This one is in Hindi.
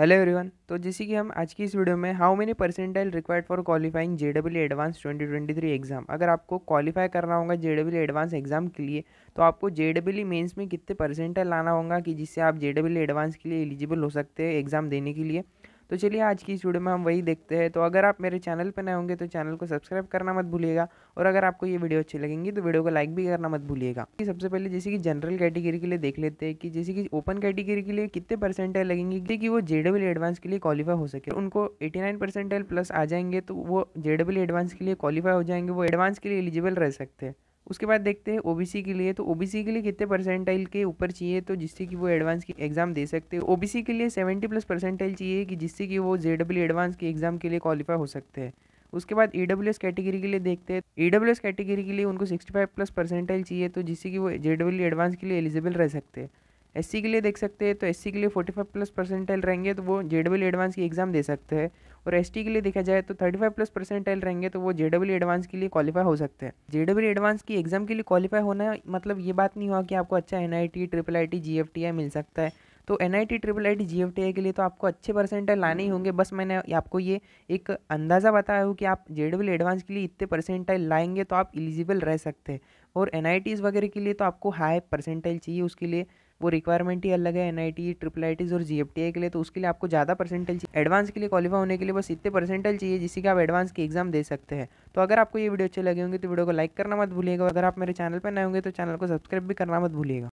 हेलो एवरीवन तो जैसे कि हम आज की इस वीडियो में how many percentile required for qualifying J W advance twenty twenty three exam अगर आपको क्वालिफाई करना होगा जे डब्ल्यू एडवांस एग्ज़ाम के लिए तो आपको जे डब्ल्यू मेन्स में कितने परसेंटाइल लाना होगा कि जिससे आप जे डब्ल्यू एडवांस के लिए एलिजिबल हो सकते हैं एग्ज़ाम देने के लिए तो चलिए आज की इस वीडियो में हम वही देखते हैं तो अगर आप मेरे चैनल पर नए होंगे तो चैनल को सब्सक्राइब करना मत भूलिएगा और अगर आपको ये वीडियो अच्छी लगेंगी तो वीडियो को लाइक भी करना मत भूलिएगा कि सबसे पहले जैसे कि जनरल कैटेगरी के लिए देख लेते हैं कि जैसे कि ओपन कैटेगरी के लिए कितने परसेंटेज लगेंगे कि वो जे एडवांस के लिए क्वालिफाई हो सके उनको एटी नाइन प्लस आ जाएंगे तो वो जे एडवांस के लिए क्वालिफाई हो जाएंगे वो एडवांस के लिए एलिजिबल रह सकते हैं उसके बाद देखते हैं ओबीसी के लिए तो ओबीसी के लिए कितने परसेंटाइल के ऊपर चाहिए तो जिससे कि वो एडवांस की एग्जाम दे सकते हैं ओबीसी के लिए 70 प्लस परसेंटाइल चाहिए कि जिससे कि वो जे डब्ल्यू एडवांस की एग्जाम के लिए क्वालिफाई हो सकते हैं उसके बाद ई डब्ल्यू एस कैटेगरी के लिए देखते हैं ई डब्ल्यू एस कैटेगरी के लिए उनको फाइव प्लस परसेंटाइल चाहिए तो जिससे कि वो जे एडवांस के लिए एलिजिबल रह सकते हैं एस के लिए देख सकते हैं तो एस के लिए फाइव प्लस परसेंटाइल रहेंगे तो वो जे डब्ल्यू एडवांस की एग्ज़ाम दे सकते हैं और एस के लिए देखा जाए तो थर्टी फाइव प्लस परसेंटाइल रहेंगे तो वो जे एडवांस के लिए क्वालिफाई हो सकते हैं जे एडवांस की एग्जाम के लिए क्वालिफाई होना मतलब ये बात नहीं हुआ कि आपको अच्छा N I T triple I T G F T I मिल सकता है तो N I T triple I T G F T I के लिए तो आपको अच्छे परसेंटाइल लाने ही होंगे बस मैंने आपको ये एक अंदाज़ा बताया हूँ कि आप जे डब्ल्यू एडवांस के लिए इतने परसेंटाइल लाएंगे तो आप एलिजिबल रह सकते हैं और एन आई टीज़ वगैरह के लिए तो आपको हाई परसेंटाइल चाहिए उसके लिए वो रिक्वायरमेंट ही अलग है N I triple I Ts और जी एफ टी के लिए तो उसके लिए आपको ज़्यादा परसेंटेज एडवांस के लिए क्वालिफाई होने के लिए बस इतने परसेंटेज चाहिए जिससे कि आप एडवांस की एग्जाम दे सकते हैं तो अगर आपको ये वीडियो अच्छे लगे होंगे तो वीडियो को लाइक करना मत भूलिएगा अगर आप मेरे चैनल पर नए होंगे तो चैनल को सब्सक्राइब भी करना मत भूलिएगा